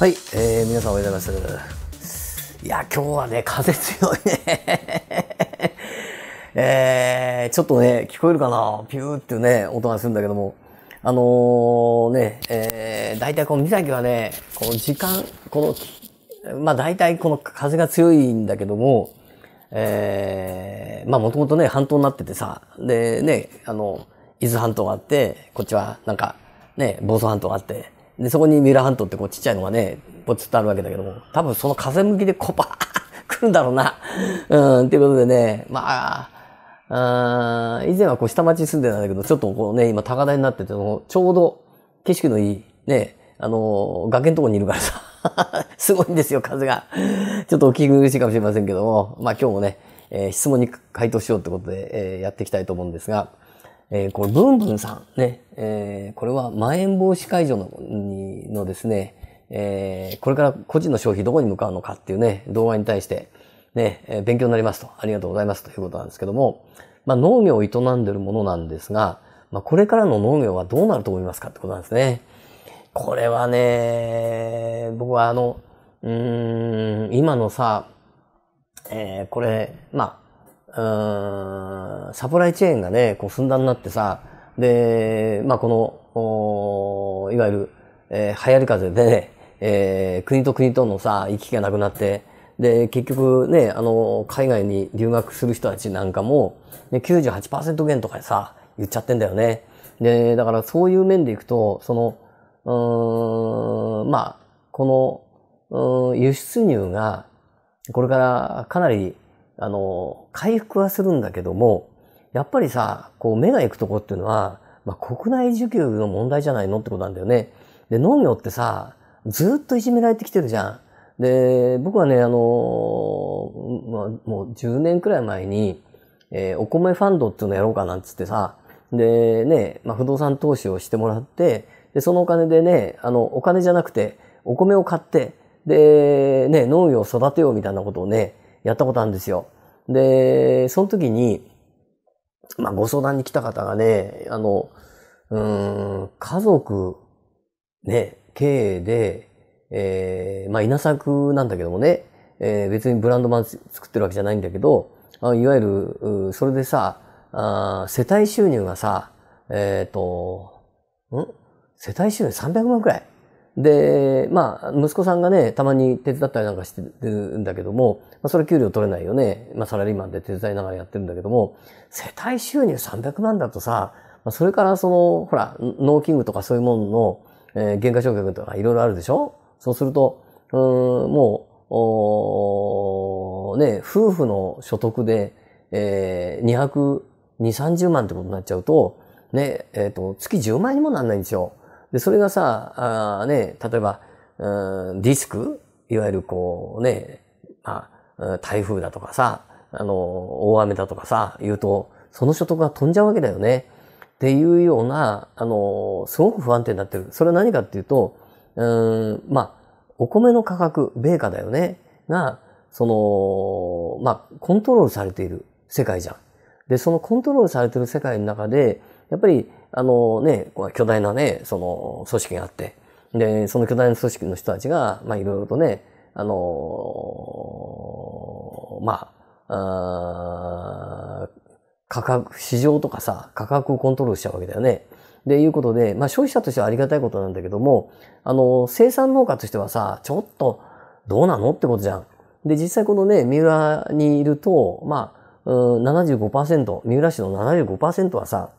はい、えー、皆さんおはようございます。いや、今日はね、風強いね。えー、ちょっとね、聞こえるかなピューってね、音がするんだけども。あのー、ね、えー、大体この2崎はね、この時間、この、まあ大体この風が強いんだけども、えー、まあもともとね、半島になっててさ、でね、あの、伊豆半島があって、こっちはなんか、ね、房総半島があって、で、そこに三浦半島ってこうちっちゃいのがね、ぽつっとあるわけだけども、多分その風向きでこうパー来るんだろうな。うん、っていうことでね、まあ、あ以前はこう下町住んでたんだけど、ちょっとこうね、今高台になってて、ちょうど景色のいい、ね、あの、崖のとこにいるからさ、すごいんですよ、風が。ちょっとお聞き苦しいかもしれませんけども、まあ今日もね、えー、質問に回答しようってことで、えー、やっていきたいと思うんですが、えー、これ、ブンブンさんね、えー、これはまん延防止解除のにのですね、えー、これから個人の消費どこに向かうのかっていうね、動画に対して、ね、えー、勉強になりますと、ありがとうございますということなんですけども、まあ、農業を営んでるものなんですが、まあ、これからの農業はどうなると思いますかってことなんですね。これはね、僕はあの、うん、今のさ、えー、これ、まあ、うん、サプライチェーンがね、こう、寸断になってさ、で、まあ、この、いわゆる、えー、流行り風でね、えー、国と国とのさ、行き来がなくなって、で、結局ね、あの、海外に留学する人たちなんかも、ね、98%減とかでさ、言っちゃってんだよね。で、だからそういう面でいくと、その、うーん、まあ、この、うん、輸出入が、これからかなりあの、回復はするんだけども、やっぱりさ、こう目が行くとこっていうのは、まあ、国内需給の問題じゃないのってことなんだよね。で、農業ってさ、ずっといじめられてきてるじゃん。で、僕はね、あの、まあ、もう10年くらい前に、えー、お米ファンドっていうのやろうかなんつってさ、で、ね、まあ、不動産投資をしてもらって、で、そのお金でね、あの、お金じゃなくて、お米を買って、で、ね、農業を育てようみたいなことをね、やったことあるんですよ。で、その時に、まあ、ご相談に来た方がね、あの、うん、家族、ね、経営で、えー、まあ、稲作なんだけどもね、えー、別にブランドマン作ってるわけじゃないんだけど、あいわゆる、それでさ、あ世帯収入がさ、えっ、ー、と、ん世帯収入300万くらいで、まあ、息子さんがね、たまに手伝ったりなんかしてるんだけども、まあ、それ給料取れないよね。まあ、サラリーマンで手伝いながらやってるんだけども、世帯収入300万だとさ、まあ、それからその、ほら、農金具とかそういうものの、えー、減価償却とかいろいろあるでしょそうすると、うん、もう、おね、夫婦の所得で、えー、200、2、30万ってことになっちゃうと、ね、えっ、ー、と、月10万にもなんないんですよ。で、それがさ、あね、例えば、うん、ディスクいわゆるこうね、まあ、台風だとかさ、あの、大雨だとかさ、言うと、その所得が飛んじゃうわけだよね。っていうような、あの、すごく不安定になってる。それは何かっていうと、うん、まあ、お米の価格、米価だよね、が、その、まあ、コントロールされている世界じゃん。で、そのコントロールされている世界の中で、やっぱりあのね、巨大なね、その組織があって、で、その巨大な組織の人たちが、まあいろいろとね、あのまあ、あ価格、市場とかさ、価格をコントロールしちゃうわけだよね。で、いうことで、まあ消費者としてはありがたいことなんだけども、あの、生産農家としてはさ、ちょっとどうなのってことじゃん。で、実際このね、三浦にいると、まあ、75%、三浦市の75%はさ、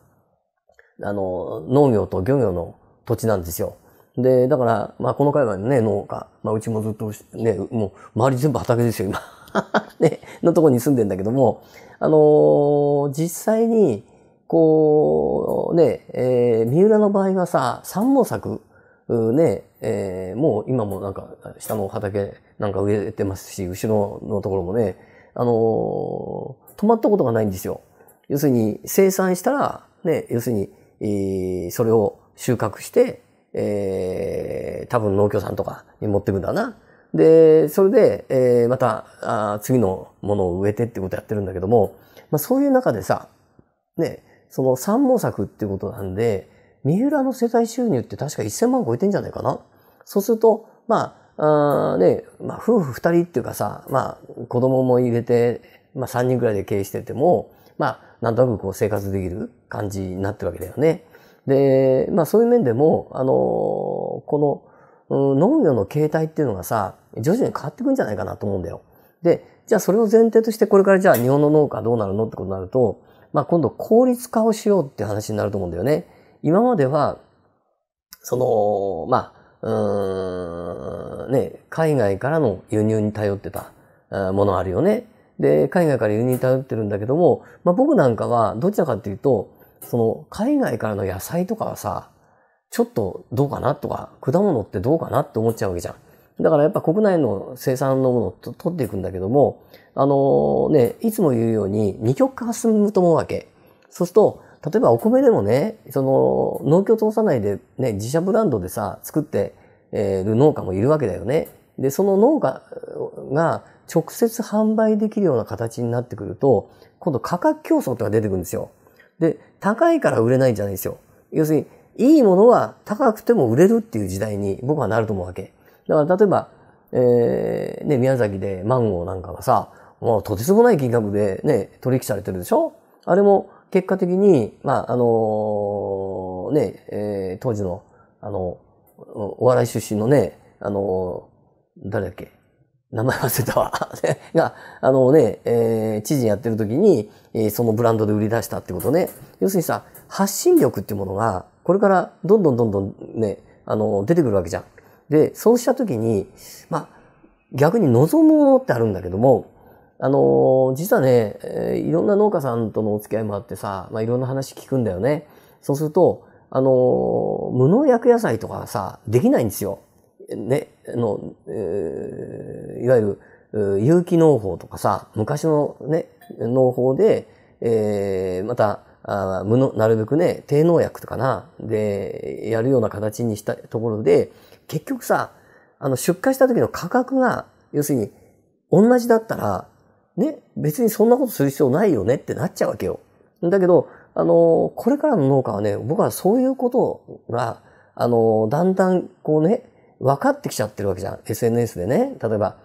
あの、農業と漁業の土地なんですよ。で、だから、まあ、この界隈のね、農家、まあ、うちもずっと、ね、もう、周り全部畑ですよ、今。ね、のとこに住んでんだけども、あのー、実際に、こう、ね、えー、三浦の場合はさ、三毛作、ね、えー、もう今もなんか、下の畑なんか植えてますし、後ろのところもね、あのー、止まったことがないんですよ。要するに、生産したら、ね、要するに、それを収穫して、え多分農協さんとかに持ってくんだな。で、それで、えー、またあ、次のものを植えてってことやってるんだけども、まあそういう中でさ、ね、その三毛作ってことなんで、三浦の世帯収入って確か1000万超えてんじゃないかな。そうすると、まあ、あね、まあ夫婦二人っていうかさ、まあ子供も入れて、まあ三人ぐらいで経営してても、まあなんとなくこう生活できる感じになってるわけだよね。で、まあそういう面でも、あの、この、うん、農業の形態っていうのがさ、徐々に変わってくんじゃないかなと思うんだよ。で、じゃあそれを前提としてこれからじゃあ日本の農家どうなるのってことになると、まあ今度効率化をしようって話になると思うんだよね。今までは、その、まあ、うーん、ね、海外からの輸入に頼ってたものあるよね。で、海外から輸入頼ってるんだけども、まあ僕なんかはどちらかっていうと、その海外からの野菜とかはさ、ちょっとどうかなとか、果物ってどうかなって思っちゃうわけじゃん。だからやっぱ国内の生産のものを取っていくんだけども、あのね、いつも言うように二極化が進むと思うわけ。そうすると、例えばお米でもね、その農協通さないでね、自社ブランドでさ、作ってる農家もいるわけだよね。で、その農家が直接販売できるような形になってくると、今度価格競争って出てくるんですよ。で、高いから売れないんじゃないんですよ。要するに、いいものは高くても売れるっていう時代に僕はなると思うわけ。だから例えば、えー、ね、宮崎でマンゴーなんかがさ、もうとてつもない金額でね、取引されてるでしょあれも結果的に、まあ、あのー、ね、えー、当時の、あの、お笑い出身のね、あのー、誰だっけ名前忘れたわ。が、あのね、えー、知事やってる時に、えー、そのブランドで売り出したってことね。要するにさ、発信力っていうものが、これからどんどんどんどんね、あの、出てくるわけじゃん。で、そうした時に、まあ、逆に望むものってあるんだけども、あの、実はね、えー、いろんな農家さんとのお付き合いもあってさ、まあ、いろんな話聞くんだよね。そうすると、あの、無農薬野菜とかさ、できないんですよ。ね、の、えー、いわゆる有機農法とかさ、昔のね、農法で、えー、また、あ無のなるべくね、低農薬とかな、で、やるような形にしたところで、結局さ、あの、出荷した時の価格が、要するに、同じだったら、ね、別にそんなことする必要ないよねってなっちゃうわけよ。だけど、あの、これからの農家はね、僕はそういうことが、あの、だんだん、こうね、分かってきちゃってるわけじゃん。SNS でね。例えば、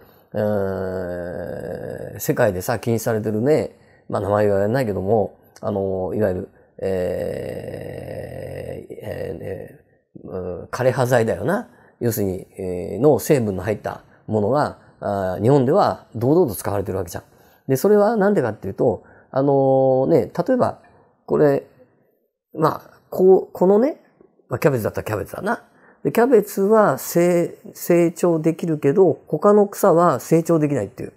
世界でさ、禁止されてるね、まあ名前はやんないけども、あの、いわゆる、えー、えー、えー、枯葉剤だよな。要するに、えー、の成分の入ったものが、あ日本では堂々と使われてるわけじゃん。で、それはなんでかっていうと、あのー、ね、例えば、これ、まあ、こう、このね、まあ、キャベツだったらキャベツだな。で、キャベツは成、成長できるけど、他の草は成長できないっていう、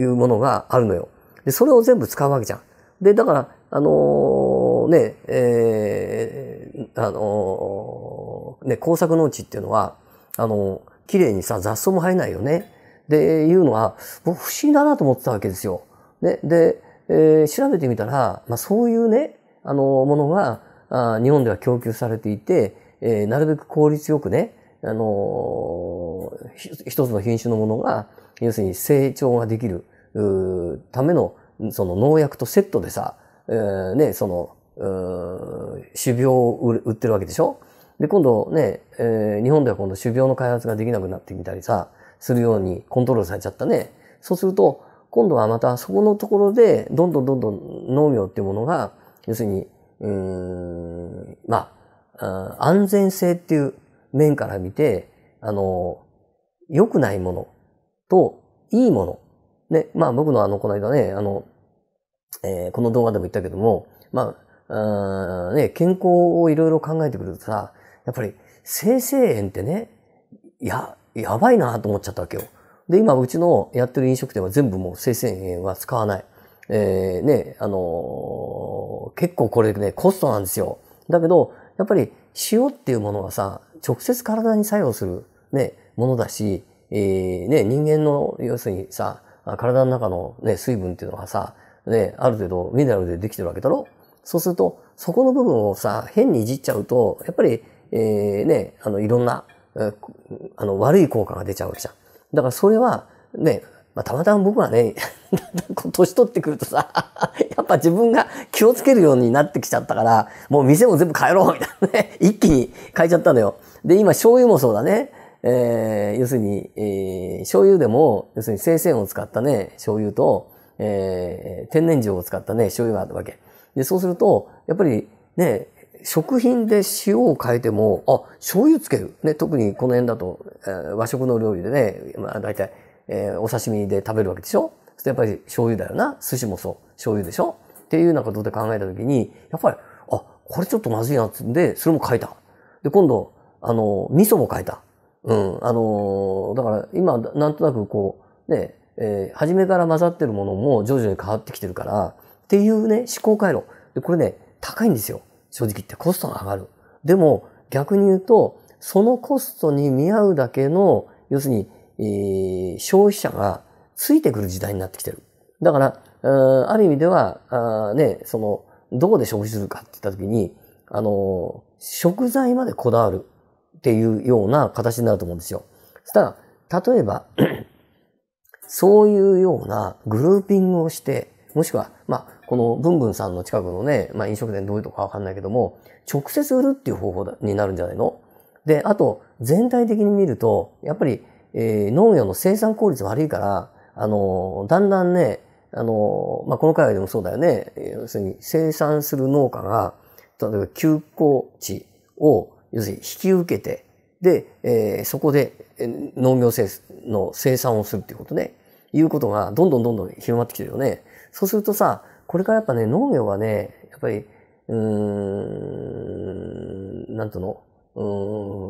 いうものがあるのよ。で、それを全部使うわけじゃん。で、だから、あのー、ね、えー、あのー、ね、工作農地っていうのは、あのー、綺麗にさ、雑草も生えないよね。で、いうのは、僕不思議だなと思ってたわけですよ。ね、で、えー、調べてみたら、まあそういうね、あの、ものが、あ日本では供給されていて、えー、なるべく効率よくね、あのー、一つの品種のものが、要するに成長ができる、ための、その農薬とセットでさ、えー、ね、その、種苗を売ってるわけでしょで、今度ね、えー、日本では今度種苗の開発ができなくなってみたりさ、するようにコントロールされちゃったね。そうすると、今度はまたそこのところで、どんどんどんどん農業っていうものが、要するに、うん、まあ、安全性っていう面から見て、あの、良くないものといいもの。ね、まあ僕のあの、この間ね、あの、えー、この動画でも言ったけども、まあ、あね、健康をいろいろ考えてくるとさ、やっぱり生成炎ってね、や、やばいなと思っちゃったわけよ。で、今うちのやってる飲食店は全部もう生成炎は使わない。えー、ね、あのー、結構これね、コストなんですよ。だけど、やっぱり塩っていうものはさ、直接体に作用する、ね、ものだし、えー、ね、人間の、要するにさ、体の中のね、水分っていうのがさ、ね、ある程度ミネラルでできてるわけだろそうすると、そこの部分をさ、変にいじっちゃうと、やっぱり、えー、ね、あの、いろんな、あの、悪い効果が出ちゃうわけじゃん。だからそれは、ね、まあ、たまたま僕はね、年取ってくるとさ、っぱ自分が気をつけるようになってきちゃったから、もう店も全部変えろみたいなね。一気に変えちゃったのよ。で、今醤油もそうだね。えー、要するに、えー、醤油でも、要するに生鮮を使ったね、醤油と、えー、天然塩を使ったね、醤油があるわけ。で、そうすると、やっぱりね、食品で塩を変えても、あ、醤油つける。ね、特にこの辺だと、えー、和食の料理でね、まあ大体、えー、お刺身で食べるわけでしょやっぱり醤油だよな。寿司もそう。醤油でしょっていうようなことで考えたときに、やっぱり、あ、これちょっとまずいなってんで、それも変えた。で、今度、あの、味噌も変えた。うん。あの、だから今、なんとなくこう、ね、えー、初めから混ざってるものも徐々に変わってきてるから、っていうね、思考回路。で、これね、高いんですよ。正直言ってコストが上がる。でも、逆に言うと、そのコストに見合うだけの、要するに、えー、消費者がついてくる時代になってきてる。だから、ある意味では、ね、その、どこで消費するかって言った時に、あの、食材までこだわるっていうような形になると思うんですよ。そしたら、例えば そういうようなグルーピングをして、もしくは、まあ、このブンブンさんの近くのね、まあ、飲食店どういうとこかわかんないけども、直接売るっていう方法になるんじゃないので、あと、全体的に見ると、やっぱり、えー、農業の生産効率悪いから、あの、だんだんね、あの、まあ、この回でもそうだよね。要するに生産する農家が、例えば休耕地を、要するに引き受けて、で、えー、そこで農業生の生産をするっていうことね。いうことがどんどんどんどん広まってきてるよね。そうするとさ、これからやっぱね、農業はね、やっぱり、うーん、なんとの、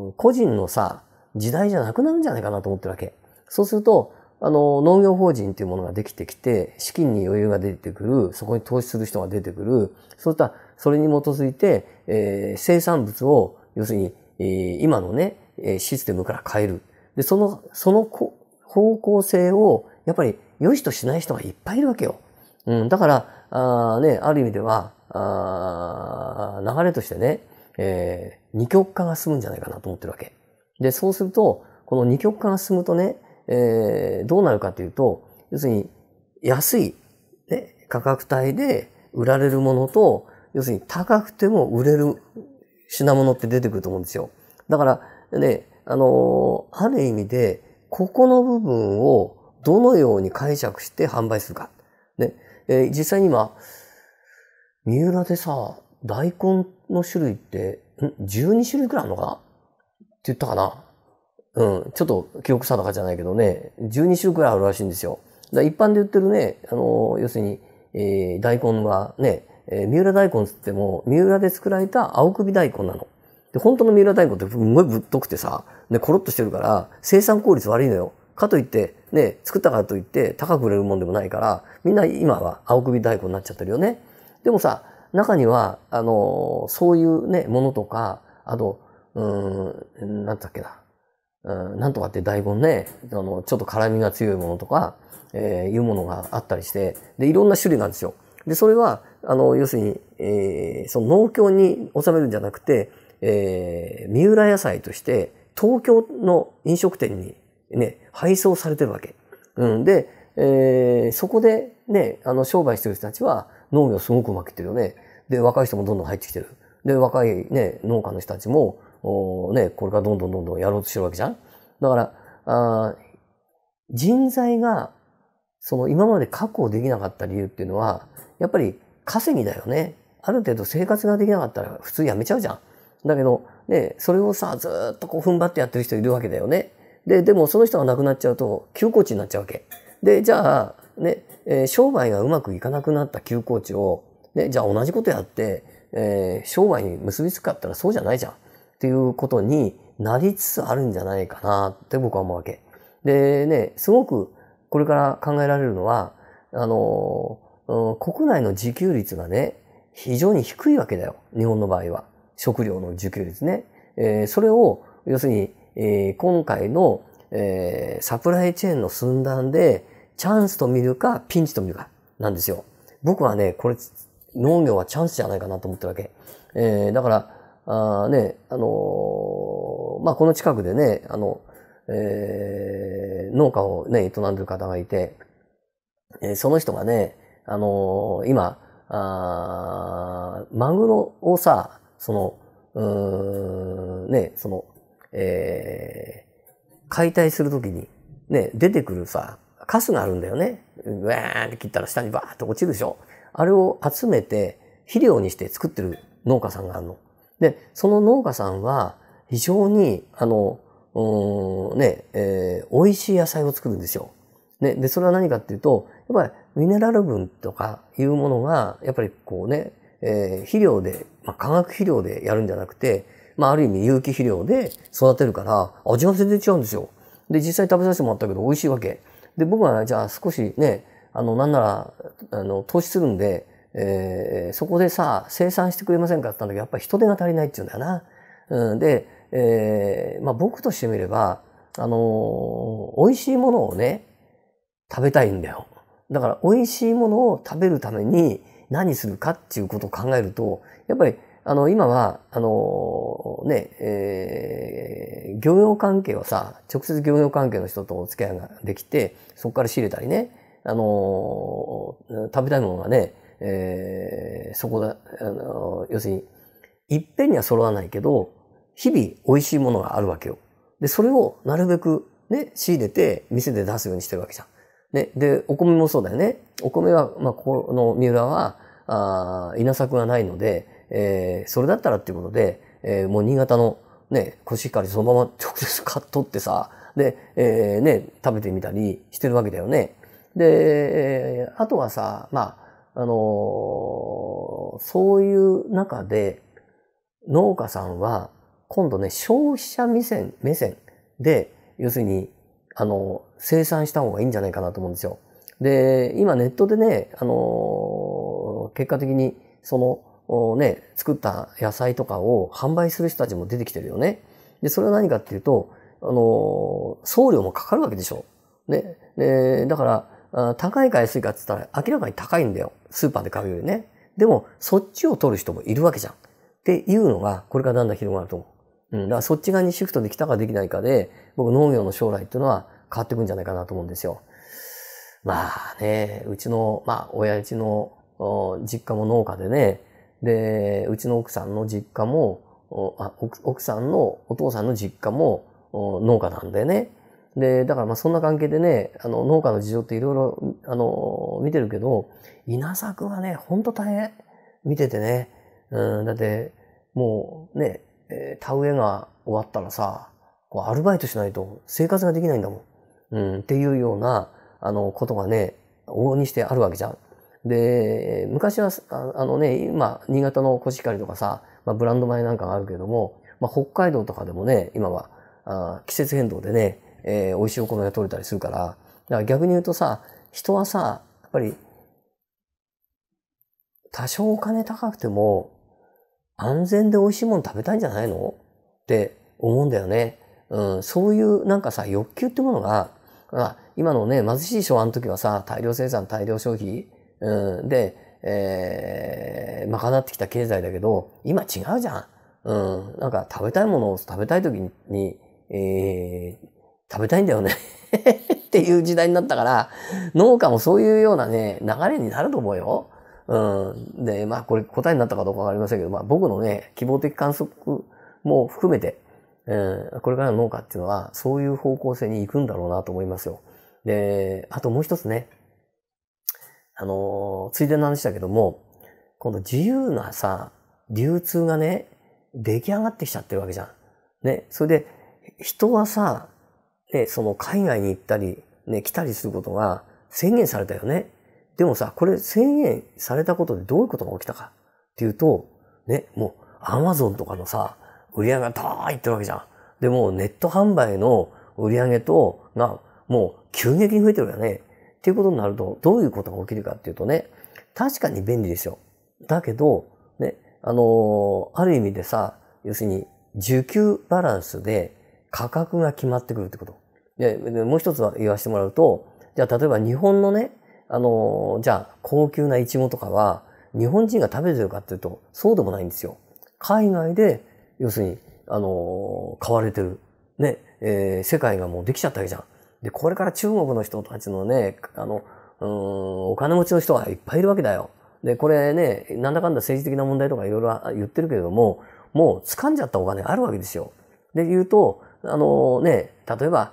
うん、個人のさ、時代じゃなくなるんじゃないかなと思ってるわけ。そうすると、あの、農業法人っていうものができてきて、資金に余裕が出てくる、そこに投資する人が出てくる、そういった、それに基づいて、えー、生産物を、要するに、えー、今のね、システムから変える。で、その、その方向性を、やっぱり、良しとしない人がいっぱいいるわけよ。うん、だから、あね、ある意味では、あ流れとしてね、えー、二極化が進むんじゃないかなと思ってるわけ。で、そうすると、この二極化が進むとね、えー、どうなるかというと、要するに安い、ね、価格帯で売られるものと、要するに高くても売れる品物って出てくると思うんですよ。だから、ね、あのー、ある意味で、ここの部分をどのように解釈して販売するか。ね、えー、実際に今、三浦でさ、大根の種類って、ん ?12 種類くらいあるのかなって言ったかなうん、ちょっと記憶定かじゃないけどね、12種くらいあるらしいんですよ。だ一般で売ってるね、あの、要するに、えー、大根はね、えー、三浦大根つっても、三浦で作られた青首大根なの。で、本当の三浦大根ってすごいぶっとくてさ、ね、コロッとしてるから、生産効率悪いのよ。かといって、ね、作ったからといって高く売れるもんでもないから、みんな今は青首大根になっちゃってるよね。でもさ、中には、あの、そういうね、ものとか、あと、うん、なんだっけな、うん、なんとかって大根ね、あの、ちょっと辛みが強いものとか、えー、いうものがあったりして、で、いろんな種類なんですよ。で、それは、あの、要するに、えー、その農協に収めるんじゃなくて、えー、三浦野菜として、東京の飲食店にね、配送されてるわけ。うん。で、えー、そこでね、あの、商売してる人たちは、農業すごくうまくいってるよね。で、若い人もどんどん入ってきてる。で、若いね、農家の人たちも、おね、これからどんどんどんどんやろうとしてるわけじゃんだから、あ人材が、その今まで確保できなかった理由っていうのは、やっぱり稼ぎだよね。ある程度生活ができなかったら普通やめちゃうじゃん。だけど、ね、それをさ、ずっとこう踏ん張ってやってる人いるわけだよね。で、でもその人が亡くなっちゃうと休校地になっちゃうわけ。で、じゃあ、ね、え商売がうまくいかなくなった休校地を、ね、じゃあ同じことやって、えー、商売に結びつくかったらそうじゃないじゃん。っていうことになりつつあるんじゃないかなって僕は思うわけ。でね、すごくこれから考えられるのは、あの、国内の自給率がね、非常に低いわけだよ。日本の場合は。食料の自給率ね。えー、それを、要するに、えー、今回の、えー、サプライチェーンの寸断で、チャンスと見るか、ピンチと見るか、なんですよ。僕はね、これ、農業はチャンスじゃないかなと思ってるわけ。えー、だから、あね、あのー、まあ、この近くでね、あの、えー、農家をね、営んでる方がいて、えその人がね、あのー、今、あマグロをさ、その、うん、ね、その、えー、解体するときに、ね、出てくるさ、カスがあるんだよね。うわーって切ったら下にバーって落ちるでしょ。あれを集めて、肥料にして作ってる農家さんがあるの。で、その農家さんは非常に、あの、ね、えー、美味しい野菜を作るんですよ。ね、で、それは何かっていうと、やっぱりミネラル分とかいうものが、やっぱりこうね、えー、肥料で、まあ、化学肥料でやるんじゃなくて、まあ、ある意味有機肥料で育てるから、味が全然違うんですよ。で、実際食べさせてもらったけど美味しいわけ。で、僕はじゃあ少しね、あの、なんなら、あの、投資するんで、えー、そこでさ、生産してくれませんかって言ったんだけど、やっぱり人手が足りないって言うんだよな。うん、で、えー、まあ僕としてみれば、あのー、美味しいものをね、食べたいんだよ。だから美味しいものを食べるために何するかっていうことを考えると、やっぱり、あの、今は、あのー、ね、えー、業関係はさ、直接漁業関係の人とお付き合いができて、そこから仕入れたりね、あのー、食べたいものがね、えー、そこだ、あの、要するに、いっぺんには揃わないけど、日々美味しいものがあるわけよ。で、それをなるべくね、仕入れて店で出すようにしてるわけじゃん。ね、で、お米もそうだよね。お米は、まあ、ここの三浦は、あ稲作がないので、えー、それだったらっていうことで、えー、もう新潟のね、コシヒカリそのまま直接買っとってさ、で、えー、ね、食べてみたりしてるわけだよね。で、あとはさ、まあ、あの、そういう中で、農家さんは、今度ね、消費者目線、目線で、要するに、あの、生産した方がいいんじゃないかなと思うんですよ。で、今ネットでね、あの、結果的に、その、ね、作った野菜とかを販売する人たちも出てきてるよね。で、それは何かっていうと、あの、送料もかかるわけでしょ。ね。で、だから、高いか安いかって言ったら明らかに高いんだよ。スーパーで買うよりね。でも、そっちを取る人もいるわけじゃん。っていうのが、これからだんだん広がると思う。うん。だからそっち側にシフトできたかできないかで、僕農業の将来っていうのは変わってくんじゃないかなと思うんですよ。まあね、うちの、まあ、親父の実家も農家でね、で、うちの奥さんの実家も、あ奥さんのお父さんの実家も農家なんでね、で、だからまあそんな関係でね、あの、農家の事情っていろいろ、あの、見てるけど、稲作はね、ほんと大変。見ててね。うん、だって、もうね、田植えが終わったらさ、こうアルバイトしないと生活ができないんだもん。うん、っていうような、あの、ことがね、往々にしてあるわけじゃん。で、昔は、あのね、今、新潟のコシヒカリとかさ、まあ、ブランド米なんかがあるけども、まあ、北海道とかでもね、今は、あ季節変動でね、えー、美味しいお米が取れたりするから、だから逆に言うとさ、人はさ、やっぱり、多少お金高くても、安全で美味しいもの食べたいんじゃないのって思うんだよね。うん、そういうなんかさ、欲求ってものが、あ今のね、貧しい昭和の時はさ、大量生産、大量消費、うん、で、えー、賄ってきた経済だけど、今違うじゃん。うん、なんか食べたいものを食べたい時に、えー、食べたいんだよね っていう時代になったから、農家もそういうようなね、流れになると思うよ。うん。で、まあこれ答えになったかどうかわかりませんけど、まあ僕のね、希望的観測も含めて、うん、これからの農家っていうのは、そういう方向性に行くんだろうなと思いますよ。で、あともう一つね、あの、ついでの話だけども、今度自由なさ、流通がね、出来上がってきちゃってるわけじゃん。ね、それで、人はさ、ね、その海外に行ったり、ね、来たりすることが宣言されたよね。でもさ、これ宣言されたことでどういうことが起きたかっていうと、ね、もうアマゾンとかのさ、売り上げがダーいってるわけじゃん。でもネット販売の売り上げと、が、もう急激に増えてるよね。っていうことになると、どういうことが起きるかっていうとね、確かに便利ですよ。だけど、ね、あのー、ある意味でさ、要するに、需給バランスで価格が決まってくるってこと。で、もう一つは言わせてもらうと、じゃあ例えば日本のね、あの、じゃあ高級なイチゴとかは、日本人が食べてるかっていうと、そうでもないんですよ。海外で、要するに、あの、買われてる。ね、えー、世界がもうできちゃったわけじゃん。で、これから中国の人たちのね、あの、うん、お金持ちの人がいっぱいいるわけだよ。で、これね、なんだかんだ政治的な問題とかいろいろ言ってるけれども、もう掴んじゃったお金あるわけですよ。で、言うと、あのね、例えば、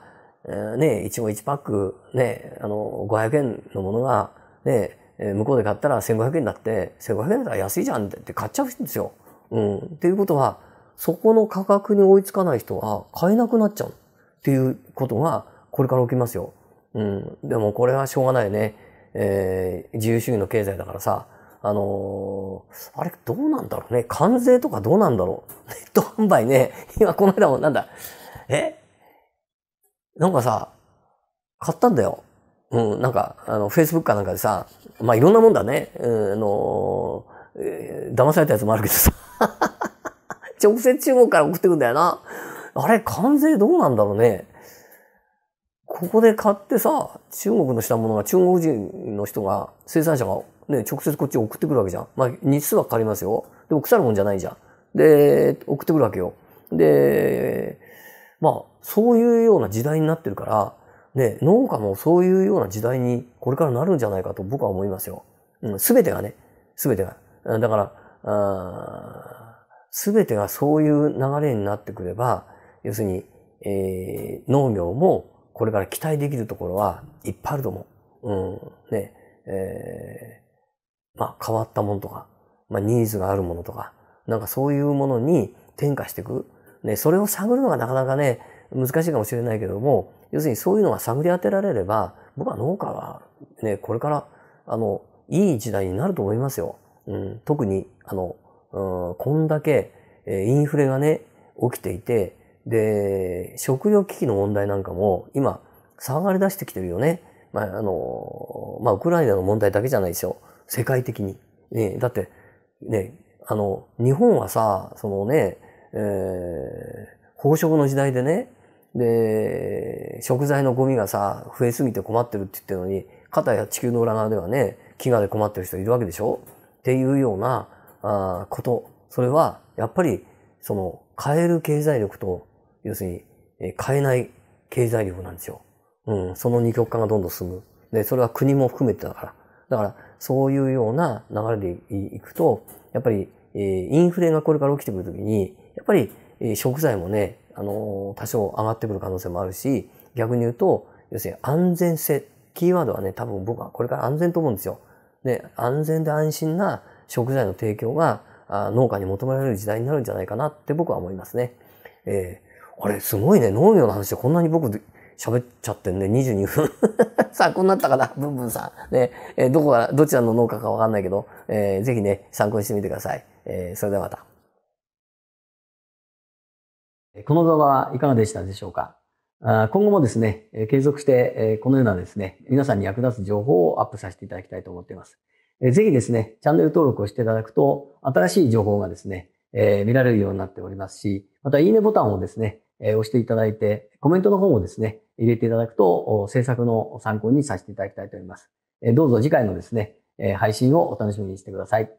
ね、一ち一パック、ね、あの、500円のものが、ね、向こうで買ったら1500円だって、1500円だったら安いじゃんって買っちゃうんですよ。うん。っていうことは、そこの価格に追いつかない人は買えなくなっちゃうっていうことが、これから起きますよ。うん。でもこれはしょうがないね。えー、自由主義の経済だからさ、あのー、あれどうなんだろうね。関税とかどうなんだろう。ネット販売ね。今この間もなんだ。えなんかさ、買ったんだよ。うん、なんか、あの、Facebook かなんかでさ、まあ、いろんなもんだね。うん、あのー、えー、騙されたやつもあるけどさ。直接中国から送ってくんだよな。あれ、関税どうなんだろうね。ここで買ってさ、中国のしたものが、中国人の人が、生産者がね、直接こっち送ってくるわけじゃん。まあ、日数はかかりますよ。でも腐るもんじゃないじゃん。で、送ってくるわけよ。で、まあ、そういうような時代になってるから、ね、農家もそういうような時代にこれからなるんじゃないかと僕は思いますよ。うん、す、べ、てがね、すべてが。だから、すべてがそういう流れになってくれば、要するに、えー、農業もこれから期待できるところはいっぱいあると思う。うん、ね、えー、まあ変わったものとか、まあニーズがあるものとか、なんかそういうものに転化していく。ね、それを探るのがなかなかね、難しいかもしれないけども、要するにそういうのが探り当てられれば、僕は農家は、ね、これから、あの、いい時代になると思いますよ。うん、特に、あの、うん、こんだけ、えインフレがね、起きていて、で、食料危機の問題なんかも、今、騒がれ出してきてるよね。まあ、あの、まあ、ウクライナの問題だけじゃないですよ。世界的に。ね、だって、ね、あの、日本はさ、そのね、えー、飽食の時代でね、で、食材のゴミがさ、増えすぎて困ってるって言ってるのに、たや地球の裏側ではね、飢餓で困ってる人いるわけでしょっていうような、あこと。それは、やっぱり、その、変える経済力と、要するに、え変えない経済力なんですよ。うん、その二極化がどんどん進む。で、それは国も含めてだから。だから、そういうような流れでいくと、やっぱり、えインフレがこれから起きてくるときに、やっぱり、食材もね、あの多少上がってくる可能性もあるし、逆に言うと、要するに安全性、キーワードはね、多分僕はこれから安全と思うんですよ。で、安全で安心な食材の提供があ農家に求められる時代になるんじゃないかなって僕は思いますね。えー、あれ、すごいね、農業の話でこんなに僕喋っちゃってんね、22分。参考になったかな、ブンブンさん。ね、えー、どこが、どちらの農家かわかんないけど、えー、ぜひね、参考にしてみてください。えー、それではまた。この動画はいかがでしたでしょうか今後もですね、継続してこのようなですね、皆さんに役立つ情報をアップさせていただきたいと思っています。ぜひですね、チャンネル登録をしていただくと、新しい情報がですね、え見られるようになっておりますし、またいいねボタンをですね、え押していただいて、コメントの方もですね、入れていただくと、制作の参考にさせていただきたいと思います。えどうぞ次回のですね、え配信をお楽しみにしてください。